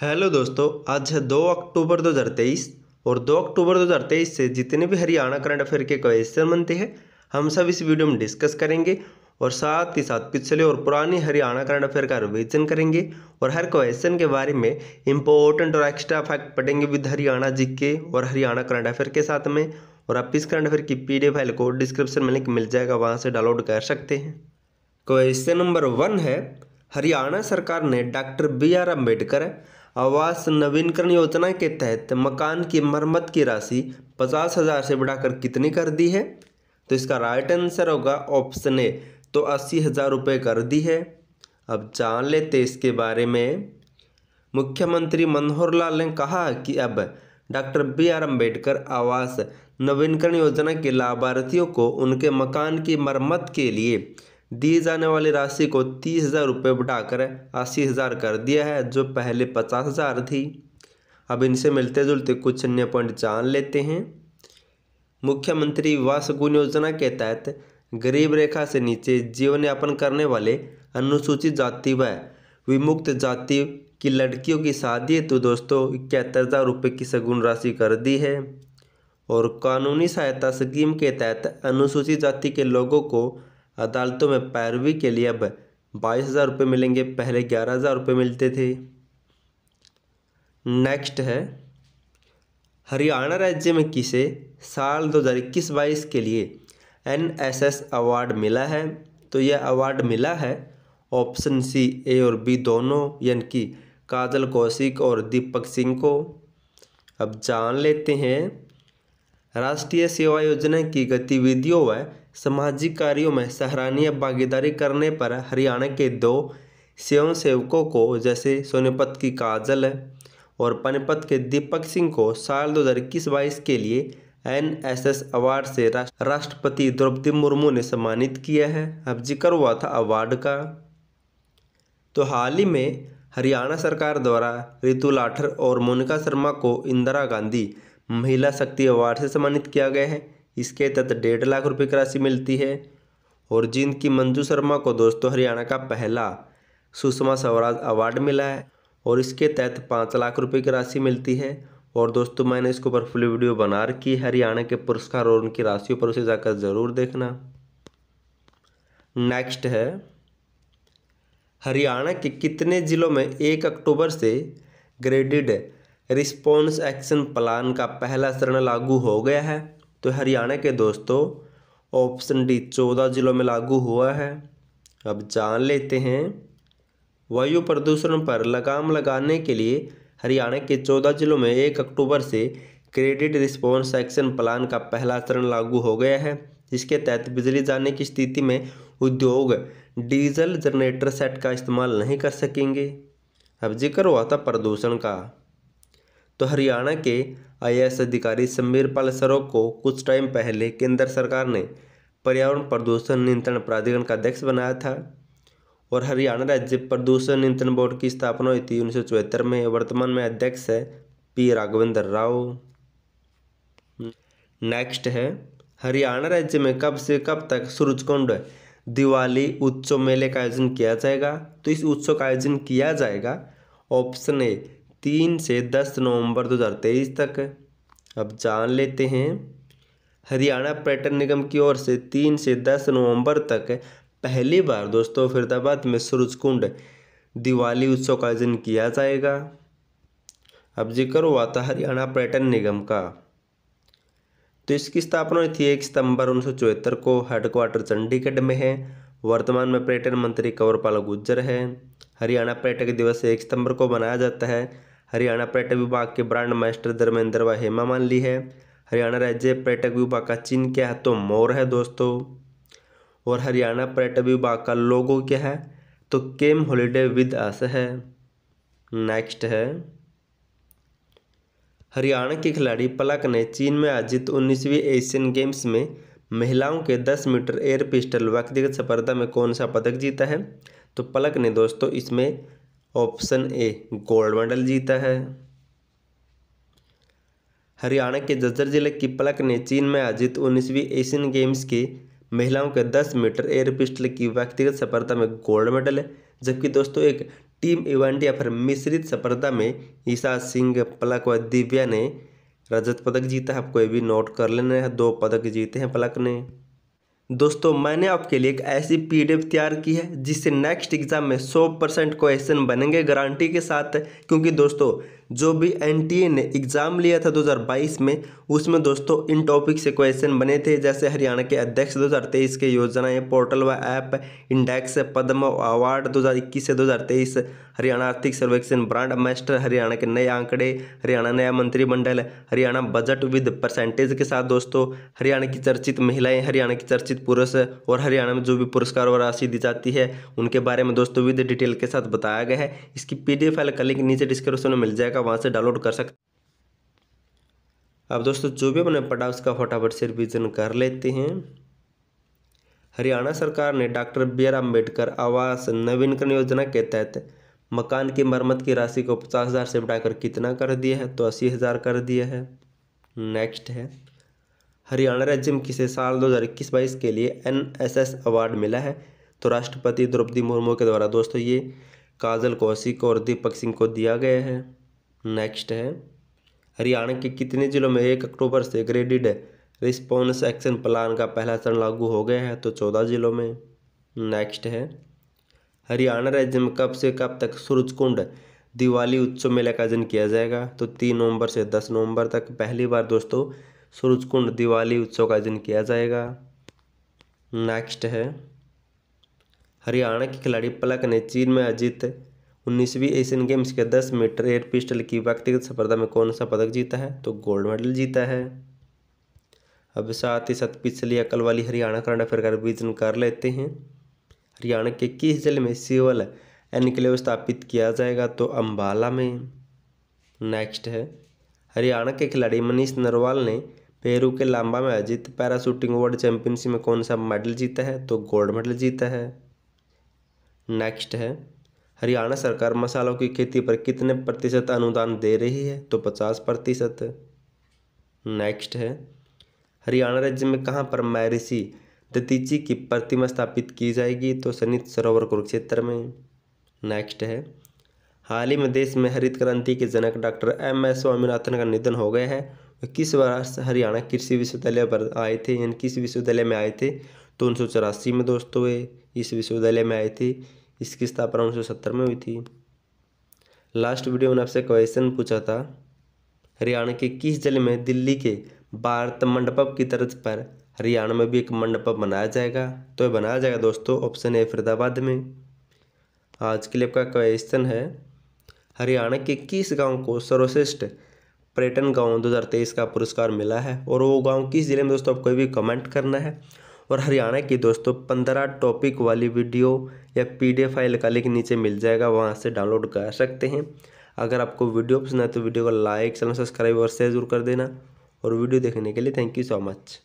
hello दोस्तों आज है दो अक्टूबर 2023 और दो अक्टूबर 2023 से जितने भी हरियाणा करंट अफेयर के क्वेश्चन बनते हैं हम सब इस वीडियो में डिस्कस करेंगे और साथ ही साथ पिछले और पुरानी हरियाणा करंट अफेयर का रिविजन करेंगे और हर क्वेश्चन के बारे में इंपॉर्टेंट और एक्स्ट्रा फैक्ट पढ़ेंगे विद हरियाणा जी के और हरियाणा करंट अफेयर के साथ में और आप इस करंट अफेयर की पी फाइल को डिस्क्रिप्शन में लिंक मिल जाएगा वहाँ से डाउनलोड कर सकते हैं क्वेश्चन नंबर वन है हरियाणा सरकार ने डॉक्टर बी आर अम्बेडकर आवास नवीनकरण योजना के तहत मकान की मरम्मत की राशि पचास हज़ार से बढ़ाकर कितनी कर दी है तो इसका राइट आंसर होगा ऑप्शन ए तो अस्सी हज़ार रुपये कर दी है अब जान लेते इसके बारे में मुख्यमंत्री मनोहर लाल ने कहा कि अब डॉक्टर बी आर अम्बेडकर आवास नवीनकरण योजना के लाभार्थियों को उनके मकान की मरम्मत के लिए दिए जाने वाली राशि को तीस हज़ार रुपये बढ़ाकर अस्सी हज़ार कर दिया है जो पहले पचास हज़ार थी अब इनसे मिलते जुलते कुछ अन्य पॉइंट जान लेते हैं मुख्यमंत्री वासगुन योजना के तहत गरीब रेखा से नीचे जीवन यापन करने वाले अनुसूचित जाति व विमुक्त जाति की लड़कियों की शादी तो दोस्तों इकहत्तर हज़ार रुपये की सगुन राशि कर दी है और कानूनी सहायता स्कीम के तहत अनुसूचित जाति के लोगों को अदालतों में पैरवी के लिए अब बाईस हज़ार रुपये मिलेंगे पहले ग्यारह हज़ार रुपये मिलते थे नेक्स्ट है हरियाणा राज्य में किसे साल दो हज़ार इक्कीस बाईस के लिए एन एस एस अवार्ड मिला है तो यह अवार्ड मिला है ऑप्शन सी ए और बी दोनों यानी कि काजल कौशिक और दीपक सिंह को अब जान लेते हैं राष्ट्रीय सेवा योजना की गतिविधियों व सामाजिक कार्यों में सराहनीय भागीदारी करने पर हरियाणा के दो स्वयं सेवकों को जैसे सोनीपत की काजल और पानीपत के दीपक सिंह को साल दो हज़ार इक्कीस बाईस के लिए एन एस एस अवार्ड से राष्ट्रपति द्रौपदी मुर्मू ने सम्मानित किया है अब जिक्र हुआ था अवार्ड का तो हाल ही में हरियाणा सरकार द्वारा रितु लाठर और मोनिका शर्मा को इंदिरा गांधी महिला शक्ति अवार्ड से सम्मानित किया गया है इसके तहत डेढ़ लाख रुपए की राशि मिलती है और जींद की मंजू शर्मा को दोस्तों हरियाणा का पहला सुषमा स्वराज अवार्ड मिला है और इसके तहत पाँच लाख रुपए की राशि मिलती है और दोस्तों मैंने इसके ऊपर फुल वीडियो बना रखी हरियाणा के पुरस्कार और उनकी राशियों पर उसे जाकर ज़रूर देखना नेक्स्ट है हरियाणा के कितने ज़िलों में एक अक्टूबर से ग्रेडिड रिस्पॉन्स एक्शन प्लान का पहला चरण लागू हो गया है तो हरियाणा के दोस्तों ऑप्शन डी चौदह जिलों में लागू हुआ है अब जान लेते हैं वायु प्रदूषण पर लगाम लगाने के लिए हरियाणा के चौदह जिलों में एक अक्टूबर से क्रेडिट रिस्पॉन्स एक्शन प्लान का पहला चरण लागू हो गया है जिसके तहत बिजली जाने की स्थिति में उद्योग डीजल जनरेटर सेट का इस्तेमाल नहीं कर सकेंगे अब जिक्र हुआ था प्रदूषण का तो हरियाणा के आईएएस अधिकारी समीर पाल सरो को कुछ टाइम पहले केंद्र सरकार ने पर्यावरण प्रदूषण नियंत्रण प्राधिकरण का अध्यक्ष बनाया था और हरियाणा राज्य प्रदूषण नियंत्रण बोर्ड की स्थापना हुई थी उन्नीस में वर्तमान में अध्यक्ष है पी राघवेंद्र राव नेक्स्ट है हरियाणा राज्य में कब से कब तक सूरजकुंड दिवाली उत्सव मेले का आयोजन किया जाएगा तो इस उत्सव का आयोजन किया जाएगा ऑप्शन ए तीन से दस नवंबर 2023 तक अब जान लेते हैं हरियाणा पर्यटन निगम की ओर से तीन से दस नवंबर तक पहली बार दोस्तों फरीदाबाद में सूरज कुंड दिवाली उत्सव का आयोजन किया जाएगा अब जिक्र हुआ था हरियाणा पर्यटन निगम का तो इसकी स्थापना हुई थी एक सितंबर उन्नीस को हेडक्वार्टर चंडीगढ़ में है वर्तमान में पर्यटन मंत्री कंवरपाल गुज्जर है हरियाणा पर्यटक दिवस एक सितंबर को मनाया जाता है हरियाणा पर्यटक विभाग के ब्रांड मास्टर धर्मेंद्र व हेमा ली है हरियाणा राज्य पर्यटक विभाग का चिन्ह क्या है तो मोर है दोस्तों और हरियाणा पर्यटक विभाग का लोगो क्या है तो केम हॉलीडे विद अस है नेक्स्ट है हरियाणा के खिलाड़ी पलक ने चीन में आयोजित उन्नीसवीं एशियन गेम्स में महिलाओं के 10 मीटर एयर पिस्टल व्यक्तिगत स्पर्धा में कौन सा पदक जीता है तो पलक ने दोस्तों इसमें ऑप्शन ए गोल्ड मेडल जीता है हरियाणा के जज्जर जिले की पलक ने चीन में आयोजित उन्नीसवीं एशियन गेम्स की महिलाओं के 10 मीटर एयर पिस्टल की व्यक्तिगत सफलता में गोल्ड मेडल है जबकि दोस्तों एक टीम इवेंट या फिर मिश्रित सफलता में ईशा सिंह पलक व दिव्या ने रजत पदक जीता है आपको ये भी नोट कर लेना है दो पदक जीते हैं पलक ने दोस्तों मैंने आपके लिए एक ऐसी पीडीएफ तैयार की है जिससे नेक्स्ट एग्जाम में 100 परसेंट क्वेश्चन बनेंगे गारंटी के साथ क्योंकि दोस्तों जो भी एन ने एग्ज़ाम लिया था 2022 में उसमें दोस्तों इन टॉपिक से क्वेश्चन बने थे जैसे हरियाणा के अध्यक्ष 2023 के योजनाएं पोर्टल व ऐप इंडेक्स पद्म अवार्ड 2021 से 2023 हरियाणा आर्थिक सर्वेक्षण ब्रांड मास्टर हरियाणा के नए आंकड़े हरियाणा नया मंत्रिमंडल हरियाणा बजट विद परसेंटेज के साथ दोस्तों हरियाणा की चर्चित महिलाएं हरियाणा की चर्चित पुरुष और हरियाणा में जो भी पुरस्कार और राशि दी जाती है उनके बारे में दोस्तों विद डिटेल के साथ बताया गया है इसकी पी फाइल का लिंक नीचे डिस्क्रिप्शन में मिल जाएगा जाएगा वहाँ से डाउनलोड कर सकते अब दोस्तों जो भी हमने पढ़ा उसका फटाफट से रिविज़न कर लेते हैं हरियाणा सरकार ने डॉक्टर बी आर अम्बेडकर आवास नवीनकरण योजना के तहत मकान की मरम्मत की राशि को पचास हज़ार से बढ़ाकर कितना कर दिया है तो अस्सी हज़ार कर दिया है नेक्स्ट है हरियाणा राज्य में किसे साल दो हज़ार इक्कीस बाईस के लिए एन एस एस अवार्ड मिला है तो राष्ट्रपति द्रौपदी मुर्मू के द्वारा दोस्तों ये काजल कौशिक और दीपक सिंह को दिया गया है नेक्स्ट है हरियाणा के कितने जिलों में एक अक्टूबर से ग्रेडिड रिस्पॉन्स एक्शन प्लान का पहला चरण लागू हो गया है तो चौदह जिलों में नेक्स्ट है हरियाणा राज्य में कब से कब तक सूरजकुंड दिवाली उत्सव मेले का आयोजन किया जाएगा तो तीन नवंबर से दस नवंबर तक पहली बार दोस्तों सूरजकुंड दिवाली उत्सव का आयोजन किया जाएगा नेक्स्ट है हरियाणा के खिलाड़ी पलक ने चीन में अजीत उन्नीसवीं एशियन गेम्स के दस मीटर एयर पिस्टल की व्यक्तिगत स्पर्धा में कौन सा पदक जीता है तो गोल्ड मेडल जीता है अब साथ ही साथ पिछली अकल वाली हरियाणा करंट अफेयर का रिविजन कर लेते हैं हरियाणा के किस जिले में सिवल एनक्लेव स्थापित किया जाएगा तो अम्बाला में नेक्स्ट है हरियाणा के खिलाड़ी मनीष नरवाल ने पेरू के लांबा में आयोजित पैराशूटिंग वर्ल्ड चैंपियनशिप में कौन सा मेडल जीता है तो गोल्ड मेडल जीता है नेक्स्ट है हरियाणा सरकार मसालों की खेती पर कितने प्रतिशत अनुदान दे रही है तो पचास प्रतिशत नेक्स्ट है हरियाणा राज्य में कहाँ पर मैरिसी दतीची की प्रतिमा स्थापित की जाएगी तो सनित सरोवर कुरुक्षेत्र में नेक्स्ट है हाल ही में देश में हरित क्रांति के जनक डॉक्टर एम एस स्वामीनाथन का निधन हो गया है वे किस वर्ष हरियाणा कृषि विश्वविद्यालय पर आए थे यानी किस विश्वविद्यालय में आए थे तो उन्नीस में दोस्तों वे इस विश्वविद्यालय में आए थे इसकी स्थापना उन्नीस में हुई थी लास्ट वीडियो मैंने आपसे क्वेश्चन पूछा था हरियाणा के किस जिले में दिल्ली के भारत मंडपम की तर्ज पर हरियाणा में भी एक मंडपम बनाया जाएगा तो यह बनाया जाएगा दोस्तों ऑप्शन है फरीदाबाद में आज के लिए आपका क्वेश्चन है हरियाणा के किस गांव को सर्वश्रेष्ठ पर्यटन गांव 2023 का पुरस्कार मिला है और वो गांव किस ज़िले में दोस्तों आपको कोई भी कमेंट करना है और हरियाणा की दोस्तों पंद्रह टॉपिक वाली वीडियो या पी फाइल का लिंक नीचे मिल जाएगा वहाँ से डाउनलोड कर सकते हैं अगर आपको वीडियो पसंद है तो वीडियो को लाइक चैनल सब्सक्राइब और शेयर जरूर कर देना और वीडियो देखने के लिए थैंक यू सो मच